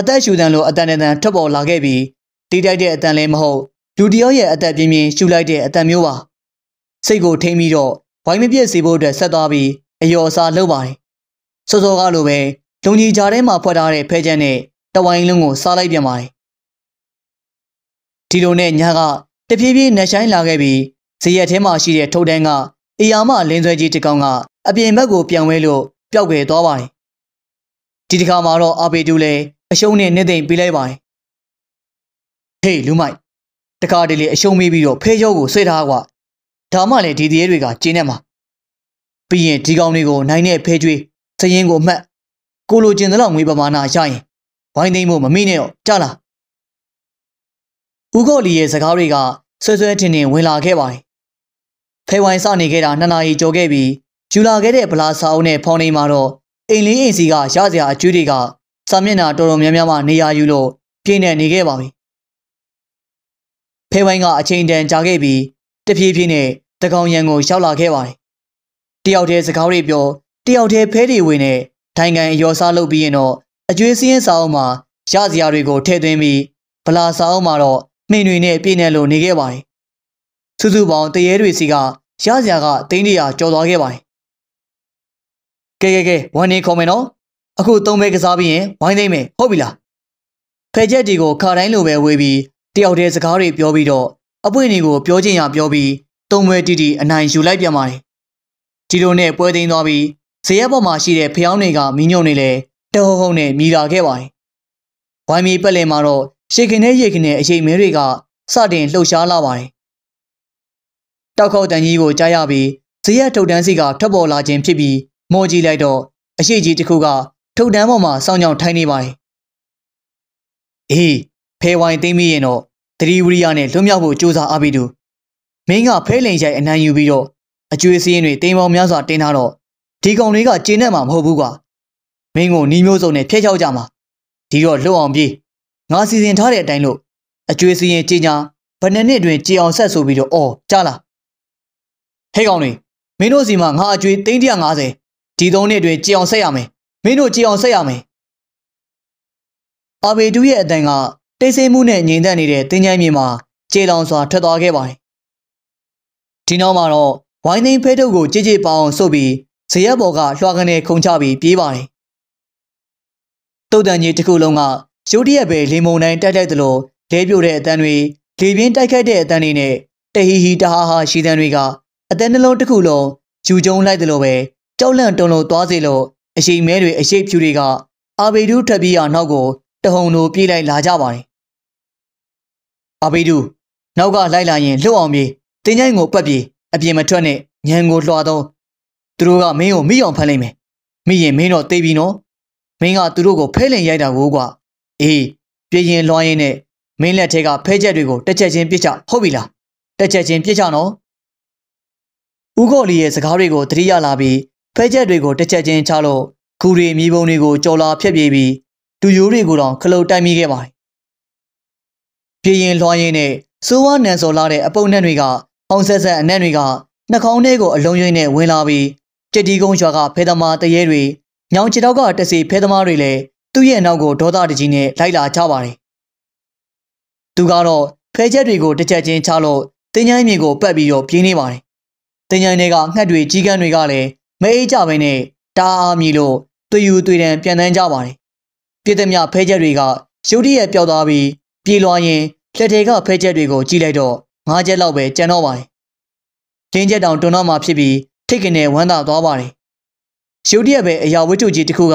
အသက်ရှူတန်လိုအတန်တန်ထွက်ပေါ်လာခဲ့ပြီးတိတိုက်တဲ့အတန်လည်းမဟုတ်လူတယောက်ရဲ့အသက်ပြင်းပြင်းရှူလိုက်တဲ့အတန်မျိုးပါစိတ်ကိုထိမ့်ပြီးတော့ဝိုင်းမပြည့်စေဖို့အတွက်ဆက်သွားပြီးအယောအစာလုပ်ပါတယ်စောစောကလိုပဲလုံကြီးကြားထဲမှာဖွက်ထားတဲ့ဖဲချမ်းနဲ့တဝိုင်းလုံးကိုစားလိုက်ပြန်ပါတယ်ဒီလိုနဲ့ညာကတပြေးပြေးနှဆိုင်လာခဲ့ပြီးဇရက်ထဲမှာရှိတဲ့ထုပ်တန်းကအီယာမလင်းဆွဲကြီးတစ်ကောင်က အပြင်ဘက်ကိုပြန်ဝဲလို့ပျောက်ကွယ်သွားပါတယ်ဒီတစ်ခါမှာတော့အာပေတူလည်းအရှုံးနဲ့နှစ်သိမ့်ပေးလိုက်ပါတယ်ဟေးလူမိုက်တခါတလေအရှုံးမေးပြီးတော့ဖဲရုပ်ကိုဆွဲထားကွာဒါမှလည်းဒီတရေတွေကကျင်းနေမှာပြီးရင်ဒီကောင်တွေကို နိုင်တဲ့ဖဲကျွေးစရင်ကိုအမှတ်ကိုလိုကျင်တဲ့လောက်ငွေပမာဏရရင်ဝိုင်းသိမ့်ဖို့မမိနဲ့တော့ကြလားဦးကိုလီရဲ့စကားတွေကဆွဲဆွဲထင်ထင်ဝင်လာခဲ့ပါတယ်ဖေဝိုင်စနေခဲ့တာနှစ်နာရီကျော်ခဲ့ပြီးယူလာခဲ့တဲ့ဗလာစာအုပ်နဲ့ဖောင်းနေမှာတော့အိမ်လေးအိမ်စီကရစရာအကျွေးတွေကစာမျက်နှာတော်တော်များများမှနေရာယူလို့ပြည့်နေနေခဲ့ပါပြီဖေဝိုင်းကအချိန်တန်ကြာခဲ့ပြီးတဖြည်းဖြည်းနဲ့တကောင်ရံကို ရောက်လာခဲ့ပါတယ်တယောက်တည်းစကားတွေပြောတယောက်တည်းဖဲတွေဝင်နဲ့ထိုင်ကန်အယောစားလုပ်ပြီးရင်တော့အကျွေးစင်းစာအုပ်မှာရစရာတွေကိုထည့်သွင်းပြီးဗလာစာအုပ်မှာတော့နှင်တွေနဲ့ပြည့်နေလို့နေခဲ့ပါတယ်စုစုပေါင်းတရေတွေစီကရစရာကတင်းတရာကျော်သွားခဲ့ပါတယ်ကဲကဲကဲဝန်နေခေါ်မယ်နော်အခုသုံးပဲကစားပြီးရင်ဝိုင်းသိမ့်မယ်ဟုတ်ပြီလားဖဲချက်တီကိုခါတိုင်းလိုပဲဝေးပြီးတယောက်တည်းစကားတွေပြောပြီးတော့အပွင့်တွေကိုပြောချင်ရပြောပြီးသုံးပဲတီတီအနိုင်ယူလိုက်ပြန်ပါတယ်ဒီလိုနဲ့ပွဲသိမ်းသွားပြီးဇရက်ပေါ်မှာရှိတဲ့ဖျောင်းတွေကမိညုံနေလဲတဟုံဟုံနဲ့မြည်လာခဲ့ပါတယ်ဝိုင်းမီပက်လင်မှာတော့ရှေခင်နဲ့ရေခင်နဲ့အချိန်မဲတွေကစတင်လှုပ်ရှားလာပါတယ်တောက်ခေါက်တန်ကြီးကိုကြားရပြီးဇရက်ထုတ်တန်းစီကထွက်ပေါ်လာခြင်းဖြစ်ပြီးမော်ကြီးလိုက်တော့အရှိကြီးတစ်ခုကထုတ်တန်းပေါ်မှာစောင့်ကြောင်ထိုင်နေပါတယ်။အေးဖဲဝိုင်သိမ့်မိရင်တော့သတိဝရိယနဲ့လွတ်မြောက်ဖို့ကြိုးစားအားပေးသူမင်းကဖဲလင်ရိုက်အနံယူပြီးတော့အကျွေးစည်းရင်တွေတိမ်ပေါင်းများစွာတင်းထားတော့ဒီကောင်တွေကကျင်းနဲ့မှာမဟုတ်ဘူးကွာမင်းကိုနှီးမျိုးစုံနဲ့ဖျက်ချောက်ကြမှာဒီတော့လွတ်အောင်ပြေးငါစီစဉ်ထားတဲ့အတိုင်းလို့အကျွေးစည်းရင်ကြင်ညာဘယ်နှစ်နှစ်တွင်ကြည်အောင်ဆက်ဆိုပြီးတော့အော်ကြလားဟဲ့ကောင်တွေမင်းတို့စီမှာငါအကျွေး350ဒီသုံးနှစ်တွင်ကြည်အောင်ဆက်ရမယ်မင်းတို့ကြည်အောင်ဆက်ရမယ်အာဘေတူရဲ့အတန်ကတိတ်ဆိတ်မှုနဲ့ငြိမ်သက်နေတဲ့တင်းချိုင်းမြေမှာကြေလောင်စွာထွက်သွားခဲ့ပါတယ်ဒီနောက်မှာတော့ဝိုင်းသိန်းဖဲထုတ်ကိုကြည်ကြည်ပအောင်ဆုပ်ပြီးဇရက်ပေါ်ကလွှာကနေခုံချပြီးပြေးပါတယ်တုတ်တန်ကြီးတစ်ခုလုံးကရုတ်တရက်ပဲလေမုန်တိုင်းတိုက်လိုက်သလိုလဲပြိုတဲ့အတန်တွေလေပြင်းတိုက်ခိုက်တဲ့အတန်တွေနဲ့တဟီဟီတဟာဟာရှိတန်တွေကအတန်နှလုံးတစ်ခုလုံးဂျူကျုံလိုက်သလိုပဲကြောက်လန့်တုန်လုံသွားစေလို့အရှိန်မဲတွေအရှိတ်ဖြူတွေကအာဘေဒူထပ်ပြီးရနောက်ကိုတဟုန်တို့ပြေးလိုက်လာကြပါတယ်အာဘေဒူနောက်ကလိုက်လာရင်လွတ်အောင်ပြေးတင်းချိုင်းကိုပတ်ပြေးအပြင်မထွက်နဲ့ညံကိုလွှာတော့သူတို့ကမင်းကိုမိအောင်ဖမ်းလိုက်မယ်မိရင်မင်းတော့တေးပြီနော် မင်းကသူတို့ကိုဖဲလင်ရိုက်တာကိုကွာအေးပြင်းရင်လွှာရင်နဲ့မင်းလက်ထဲကဖဲချက်တွေကိုတက်ချက်ချင်းပြစ်ချဟုတ်ပြီလားတက်ချက်ချင်းပြစ်ချနော်ဦးကိုလီရဲ့စကားတွေကိုသတိရလာပြီးဖဲချက်တွေကိုတစ်ချက်ချင်းချလို့ဂူတွေမြေပုံတွေကိုကြော်လာဖျက်ပြေးပြီးတူယိုးတွေကိုတော့ခလုတ်တိုက်မိခဲ့ပါတယ်။ပြည်ရင်လွှမ်းရင်းနဲ့စိုးဝါနန်စော်လာတဲ့အပုပ်နှံ့တွေကအောင်ဆက်ဆက်အနံ့တွေကနှာခေါင်းထဲကိုအလုံးရင်းနဲ့ဝင်လာပြီးကြက်တီကုန်းရွာက ဖဲသမားတရေတွေညောင်ချတောက်ကတစီဖဲသမားတွေလည်းသူ့ရဲ့နောက်ကိုဒေါသတကြီးနဲ့လိုက်လာကြပါတယ်။သူကတော့ဖဲချက်တွေကိုတစ်ချက်ချင်းချလို့တင်းချိုင်းမြေကိုပတ်ပြီးတော့ပြင်းနေပါတယ်။တင်းချိုင်းတွေကငှက်တွေကြီးကန်းတွေကလည်းမအေးကြဘဲနဲ့တာအာမြည်လို့တွေ့ယူတွေ့တံပြန်တန်းကြပါတယ်ပြည့်သည်မဖဲချက်တွေကရုတ်တရက်ပျောက်သွားပြီးပြေးလွှာရင်လက်ထဲကဖဲချက်တွေကိုကြည့်လိုက်တော့ငါးချက်လောက်ပဲကျန်တော့ပါတယ်ကျင်းချက်တောင်တွန်းတော့မှဖြစ်ပြီးထိတ်ကနေဝမ်းသာသွားပါတယ်ရုတ်တရက်ပဲအရာဝတ္ထုကြီးတစ်ခုက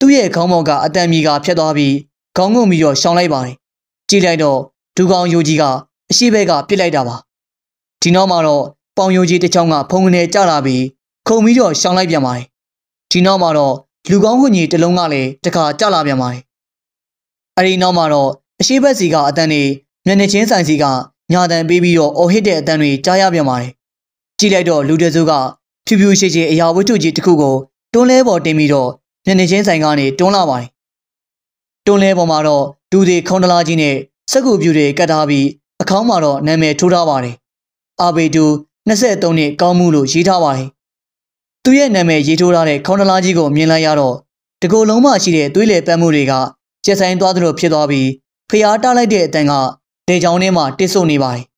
သူ့ရဲ့ခေါင်းပေါ်ကအတန်မီကဖြတ်သွားပြီးခေါင်းငုံပြီးတော့ရှောင်းလိုက်ပါတယ်ကြည့်လိုက်တော့ဒူကောင်ယိုကြီးကအရှိဘဲကပြစ်လိုက်တာပါဒီနောက်မှာတော့ပေါင်ယိုကြီးတစ်ချောင်းကဖုံကနေကြလာပြီးခုံပြီးတော့ရှောင်းလိုက်ပြန်ပါတယ်။ဒီနောက်မှာတော့လူကောင်းခွန်ကြီးတလုံးကလည်းတခါကြလာပြန်ပါတယ်။အဲဒီနောက်မှာတော့အရှိဘက်စီကအတန်းနေမျက်နှာချင်းဆိုင်စီကညာတန်ပေးပြီးတော့အော်ဟစ်တဲ့အတန်းတွေ ကြားရပြန်ပါတယ်။ကြည့်လိုက်တော့လူတစုကဖြူဖြူရှိရှိအရာဝတ္ထုကြီးတစ်ခုကိုတွန်းလဲပေါ်တင်ပြီးတော့မျက်နှာချင်းဆိုင်ကနေတွန်းလာပါတယ်။တွန်းလဲပေါ်မှာတော့ဒူတွေခုံတလားကြီးနဲ့စက်ကူပြူတွေကတ်ထားပြီး အခေါင်းမှာတော့နာမည်ထိုးထားပါတယ်။အာဘေတူ23နှစ်ကောင်းမှုလို့ရေးထားပါတယ်သူ့ရဲ့နာမည်ရေးထိုးထားတဲ့ခေါင်းတလားကြီးကိုမြင်လိုက်ရတော့တကိုယ်လုံးမှရှိတဲ့သွေးလေပန်းမှုတွေကကျက်ဆိုင်သွားသလိုဖြစ်သွားပြီးဖျားတလိုက်တဲ့အတန်ကဒေချောင်းထဲမှာတစ်ဆုပ်နေပါတယ်။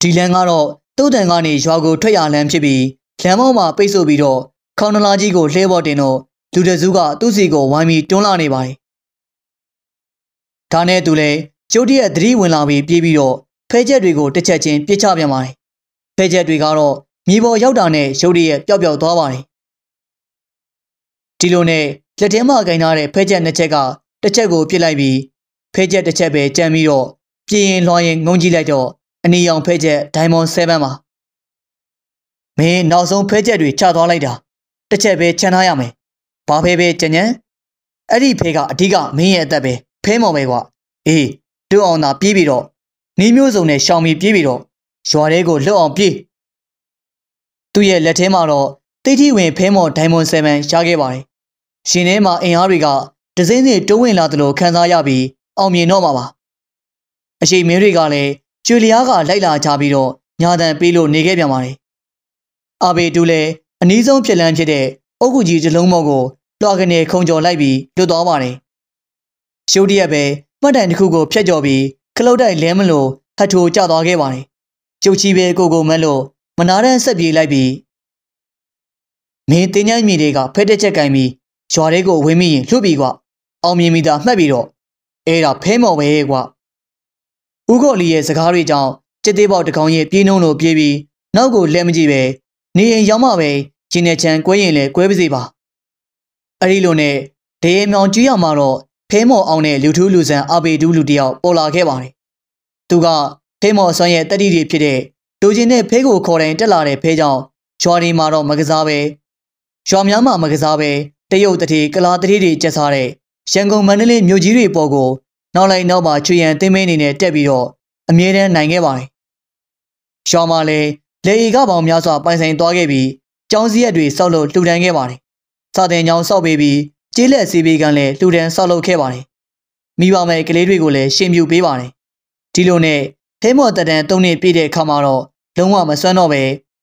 ဒီလန်ကတော့တုတ်တန်ကနေရွာကိုထွက်ရလမ်းဖြစ်ပြီးလမ်းပေါ်မှာပိတ်ဆို့ပြီးတော့ခေါင်းတလားကြီးကိုလှဲပေါ်တင်တော့လူတစုကသူ့စီကိုဝိုင်းပြီးတွန်းလာနေပါတယ်။ဒါနဲ့သူလည်းကျုပ်တရဲ့သတိဝင်လာပြီးပြေးပြီးတော့ဖဲချက်တွေကိုတစ်ချက်ချင်းပြစ်ချပြန်ပါတယ်။ဖဲချက်တွေကတော့မြေပေါ်ရောက်တာနဲ့ရုပ်ရည်ပျောက်ပျောက်သွားပါတယ်ဒီလိုနဲ့လက်ထဲမှာကင်ထားတဲ့ဖဲချက်နှစ်ချက်ကတစ်ချက်ကိုပြစ်လိုက်ပြီးဖဲချက်တစ်ချက်ပဲကြံပြီးတော့ပြင်းရင်လွှမ်းရင်ငုံကြည့်လိုက်တော့အနီရောင်ဖဲချက်ဒိုင်မွန်7ပါမင်းနောက်ဆုံးဖဲချက်တွေချသွားလိုက်တာတစ်ချက်ပဲခြံထားရမယ်ဘာဖဲပဲကြံကြံအဲ့ဒီဖဲကအဓိကမင်းရဲ့အသက်ပဲဖဲမော်ပဲကွာအေးတို့အောင်သာပြေးပြီးတော့နှီးမျိုးစုံနဲ့ရှောင်ပြီးပြေးပြီးတော့ရွာထဲကိုလွတ်အောင်ပြေးသူ့ရဲ့လက်ထဲမှာတော့တိတိဝင်ဖဲမော်ဒိုင်မွန်7ရခဲ့ပါတယ်။ရှင်ထဲမှာအင်အားတွေကဒဇင်းစီတိုးဝင်လာသလိုခံစားရပြီး အောင်မြင်တော့မှာပါ။အရှိမင်းတွေကလည်းကျွေလျားကလိုက်လာကြပြီးတော့ညာတန်ပေးလို့နေခဲ့ပြန်ပါတယ်။အာဘေတူလည်းအနည်းဆုံးဖြစ်လန်းဖြစ်တဲ့အုတ်ကူကြီးဇလုံးမော့ကိုလွှာကနေခုံကျော်လိုက်ပြီးလွတ်သွားပါတယ်။ရှုပ်တရက်ပဲမှတ်တမ်းတစ်ခုကိုဖျက်ကျော်ပြီးခလုတ်တိုက်လဲမလို့ဟတ်ထိုကျသွားခဲ့ပါတယ်။ကျုပ်ချီပဲကိုကိုမန်းလို့မနာတဲ့ဆက်ပြေးလိုက်ပြီးမင်းတင်းညိုင်းမြေတွေကဖဲတက်ချက်ကင်ပြီးရွာထဲကို ဝင်မိရင်လွတ်ပြီကွာအောင်မြင်မိတာမှတ်ပြီးတော့အဲ့ဒါဖဲမော်ပဲကွာဦးကိုလီရဲ့စကားတွေကြောင့်ကျစ်သေးပေါက်တကောင်ရဲ့ပြေးနှုံးလိုပြေးပြီးနောက်ကိုလက်မကြည့်ပဲနေရင်ရောက်မှပဲဂျင်းနဲ့ချန်ကွဲရင်လည်းကွဲပါစေပါအဲ့ဒီလိုနဲ့ဒေရမြောင်ကြီးရောက်မှတော့ဖဲမော်အောင်တဲ့လူထူးလူဆန်အဘေတူးလူတယောက်ပေါ်လာခဲ့ပါတယ်သူကဖဲမော်အစွမ်းရဲ့တတိတွေဖြစ်တဲ့လိုချင်တဲ့ဖဲကိုခေါ်တိုင်းတက်လာတဲ့ဖဲကြောင့်ရွာတွေမှာတော့မကစားပဲရွာများမှာမကစားပဲတရုတ်တတိကလာတတိတွေကျက်စားတဲ့ရန်ကုန်မန္တလေးမြို့ကြီးတွေပေါ်ကိုနောက်လိုက်နောက်ပါချွေရန်တင်းမင်းနေနဲ့တက်ပြီးတော့အမြဲတမ်းနိုင်ခဲ့ပါတယ်။ရွာမှာလည်းလေအီကပေါင်များစွာပိုင်ဆိုင်သွားခဲ့ပြီးကျောင်းစည်းရက်တွေဆောက်လို့လှူဒန်းခဲ့ပါတယ်။စာတင်ကျောင်းဆောက်ပေးပြီးကျေးလက်စီပေးကန်းလည်းလှူဒန်းဆောက်လုပ်ခဲ့ပါတယ်။မိဘမဲ့ကလေးတွေကိုလည်းရှင်ပြူပေးပါတယ်။ဒီလိုနဲ့ဟဲမော်တဒန်တုံးနှစ်ပြည့်တဲ့အခါမှာတော့လုံးဝမစွမ်းတော့ပဲ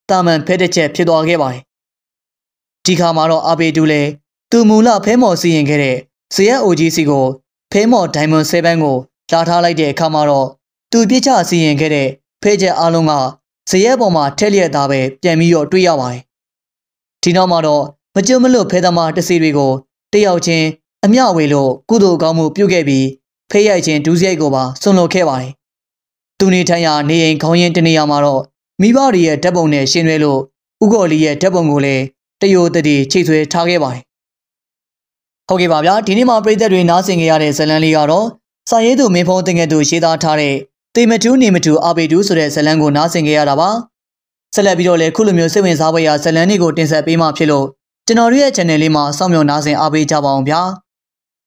တာမန်ဖဲတစ်ချက်ဖြစ်သွားခဲ့ပါတယ်။ဒီခါမှာတော့အာပေတူလည်းသူမူလဖဲမော်စီရင်ခဲ့တဲ့ဇယက်အိုဂျီစီကိုဖဲမော်ဒိုင်မွန်7ကိုလာထားလိုက်တဲ့အခါမှာတော့သူပြစ်ချစီရင်ခဲ့တဲ့ဖဲချက်အားလုံးကဇယက်ပေါ်မှာထက်လျက်သားပဲပြန်ပြီးတော့တွေးရပါတယ်။ဒီနောက်မှာတော့မကြွမလွတ်ဖဲသမားတစီတွေကိုတယောက်ချင်းအမျှဝေလို့ကုသိုလ်ကောင်းမှုပြုခဲ့ပြီးဖဲရိုက်ခြင်းဒူးစရိုက်ကိုပါဆွန်လွတ်ခဲ့ပါတယ်။သူနေထိုင်ရာနေအိမ်ခေါင်းရင်းတနေရာမှာတော့မိဘတွေရဲ့ဓာတ်ပုံနဲ့ရှင်တွဲလို့ဥကော်လီရဲ့ဓာတ်ပုံကိုလည်းတရိုတတိချိတ်ဆွဲထားခဲ့ပါတယ်။ဟုတ်ကဲ့ပါဗျာဒီနေ့မှာပြည်သက်တွေနားဆင်ကြရတဲ့ဇလန်းလေးကတော့စာရေးသူမင်းဖုံးတင်ငယ်သူရေးသားထားတဲ့တေမတူးနေမတူးအာပေတူးဆိုတဲ့ဇလန်းကိုနားဆင်ကြရတာပါ။ဆက်လက်ပြီးတော့လည်းခုလိုမျိုးစိတ်ဝင်စားဖွယ်ရာဇလန်းတွေကိုတင်ဆက်ပေးမှဖြစ်လို့ကျွန်တော်တို့ရဲ့ channel လေးမှာစောင့်မျှော်နားဆင်အားပေးကြပါအောင်ဗျာ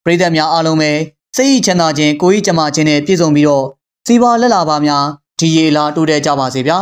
ပရိသတ်များအားလုံးပဲစိတ်ဤချမ်းသာခြင်းကိုယ်ဤကျမခြင်းနဲ့ပြည့်စုံပြီးတော့စီးပွားလက်လာပါများဒီရေလာတိုးတက်ကြပါစေဗျာ